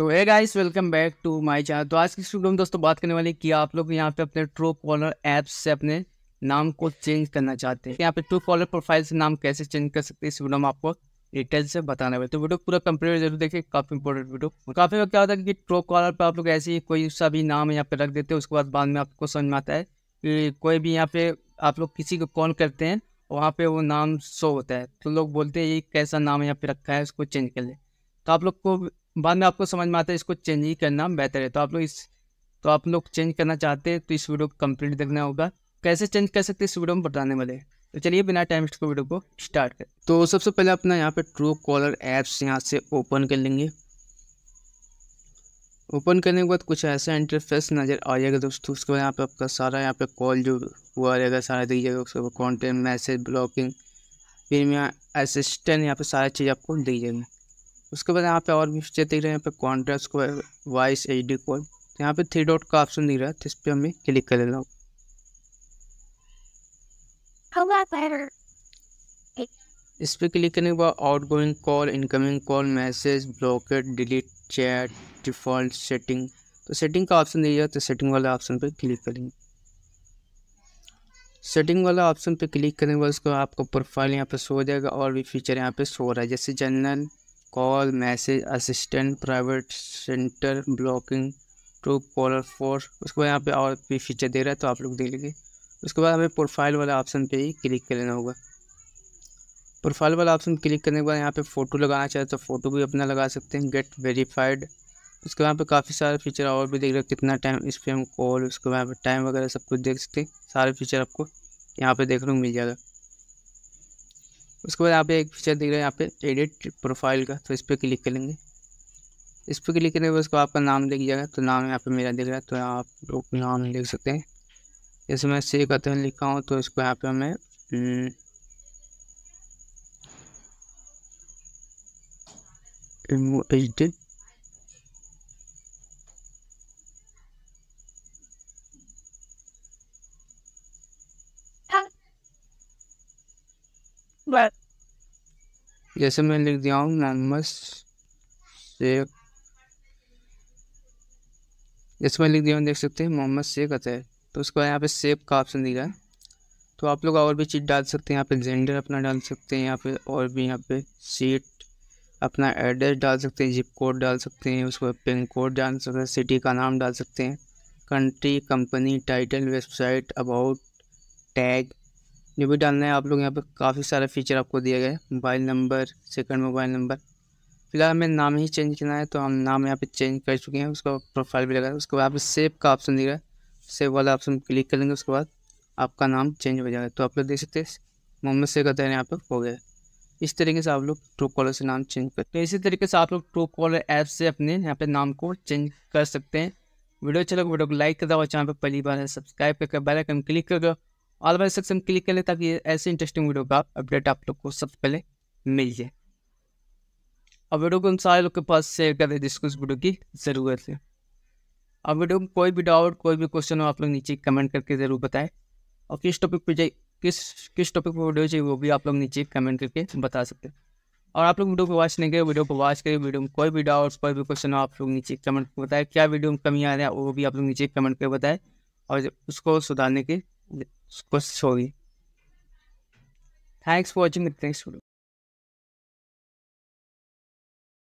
तो है guys welcome back to my channel तो आज की स्टूडियो में दोस्तों बात करने वाले कि आप लोग यहाँ पे अपने ट्रू कॉलर ऐप से अपने नाम को चेंज करना चाहते हैं यहाँ पे ट्रू कॉलर प्रोफाइल से नाम कैसे चेंज कर सकते हैं इस वीडियो में आपको डिटेल से बताने वाले तो वीडियो पूरा कंप्लीट जरूर देखिए काफ़ी इंपॉर्टेंट वीडियो काफ़ी वक्त क्या होता है कि ट्रू कॉलर पर आप लोग ऐसे ही कोई सा भी नाम यहाँ पे रख देते हैं उसके बाद बाद में आपको समझ में आता है कि कोई भी यहाँ पे आप लोग किसी को कॉल करते हैं वहाँ पे वो नाम शो होता है तो लोग बोलते हैं ये कैसा नाम यहाँ पे रखा है उसको चेंज कर ले तो आप लोग को बाद में आपको समझ में आता है इसको चेंज ही करना बेहतर है तो आप लोग इस तो आप लोग चेंज करना चाहते हैं तो इस वीडियो को कम्प्लीट देखना होगा कैसे चेंज कर सकते हैं इस वीडियो में बताने वाले तो चलिए बिना टाइम वेस्ट को वीडियो को स्टार्ट करें तो सबसे पहले अपना यहाँ पे ट्रू कॉलर ऐप्स यहाँ से ओपन कर लेंगे ओपन करने के बाद कुछ ऐसा इंटरफेस नज़र आ जाएगा दोस्तों उसके बाद यहाँ पे आपका सारा यहाँ पे कॉल जो हुआ रहेगा सारा दिख जाएगा उसके बाद कॉन्टेंट मैसेज ब्लॉकिंग फिर यहाँ असिस्टेंट यहाँ पे सारी चीज़ आपको दिख जाएगी उसके बाद यहाँ पे और भी फीचर दिख रहे हैं यहाँ पे कॉन्ट्रास्ट को वॉइस एच डी कोड तो यहाँ पे थ्री डॉट का ऑप्शन दिख रहा है तो इस पर हमें क्लिक कर लेना इस पर क्लिक करने के बाद outgoing call incoming call message blocked delete chat default setting तो सेटिंग का ऑप्शन दिया तो सेटिंग वाला ऑप्शन पर क्लिक करेंगे सेटिंग वाला ऑप्शन पे क्लिक करने के बाद उसको आपका प्रोफाइल यहाँ पे शो हो जाएगा और भी फीचर यहाँ पे शो हो रहा है जैसे general call message assistant private center blocking Truecaller for उसको यहाँ पे और भी फीचर दे रहा है तो आप लोग देख लीजिए उसके बाद हमें प्रोफाइल वाला ऑप्शन पे ही क्लिक कर लेना होगा प्रोफाइल वाला ऑप्शन क्लिक करने के बाद यहाँ पे फ़ोटो लगाना चाहे तो फ़ोटो भी अपना लगा सकते हैं गेट वेरीफाइड उसके वहाँ पे काफ़ी सारे फीचर और भी देख रहे हैं कितना टाइम इस पर हम कॉल उसके वहाँ पे टाइम वगैरह सब कुछ देख सकते हैं सारे फीचर आपको यहाँ पे देखने को मिल जाएगा उसके बाद यहाँ पे एक फीचर दिख रहा है यहाँ पे एडिट प्रोफाइल का तो इस पर क्लिक करेंगे इस पर क्लिक करने के बाद उसको आपका नाम दिख जाएगा तो नाम यहाँ पे मेरा दिख रहा है तो आप लोग नाम लिख सकते हैं जैसे मैं से कथन लिखा हूँ तो इसको यहाँ पे हमें एच हम्म, डी जैसे मैं लिख दिया हूँ नॉनमस शेख जैसे मैं लिख दिया हूँ देख सकते हैं मोहम्मद शेख अतः तो उसके बाद यहाँ पे सेब का ऑप्शन दिखा है तो आप लोग और भी चीज़ डाल सकते हैं यहाँ पे जेंडर अपना डाल सकते हैं यहाँ पे और भी यहाँ पे सीट अपना एड्रेस डाल सकते हैं जिप कोड डाल सकते हैं उसके बाद पिन कोड डाल सकते हैं सिटी का नाम डाल सकते हैं country company title website about tag जो भी डालना है आप लोग यहाँ पर काफ़ी सारे फीचर आपको दिया गया है mobile number second mobile number फिलहाल हमें नाम ही चेंज करना है तो हम नाम यहाँ पे चेंज कर चुके हैं उसका प्रोफाइल भी लगा है उसके बाद आप सेव का ऑप्शन दिख रहा है सेव वाला ऑप्शन क्लिक कर लेंगे उसके बाद आपका नाम चेंज हो जाएगा तो आप लोग देख सकते हैं मोहम्मद से कहते हैं यहाँ पर हो गया इस तरीके से आप लोग ट्रू कॉलर से नाम चेंज करते हैं तो इसी तरीके से आप लोग ट्रू कॉलर ऐप से अपने यहाँ पे नाम को चेंज कर सकते हैं वीडियो अच्छा लगा वीडियो को लाइक कर दो और चैनल पर पहली बार है सब्सक्राइब करके बेल आइकन क्लिक कर दो ऑल बाई सेक्शन क्लिक कर लें ताकि ऐसे इंटरेस्टिंग वीडियो का अपडेट आप लोग को सबसे पहले मिल जाए अब वीडियो को हम सारे लोग के पास शेयर करें जिसको इस वीडियो की ज़रूरत है अब वीडियो में कोई भी डाउट कोई भी क्वेश्चन हो आप लोग नीचे कमेंट करके ज़रूर बताएं और किस टॉपिक पर जाए किस किस टॉपिक पर वीडियो चाहिए वो भी आप लोग नीचे कमेंट करके बता सकते हैं और आप लोग वीडियो को वॉच नहीं करें वीडियो को वॉच करें वीडियो में कोई भी डाउट्स कोई भी क्वेश्चन हो आप लोग नीचे कमेंट करके बताएं क्या वीडियो में कमी आ रहा है वो भी आप लोग नीचे कमेंट करके बताएं और उसको सुधारने की खुश होगी thanks for watching thanks video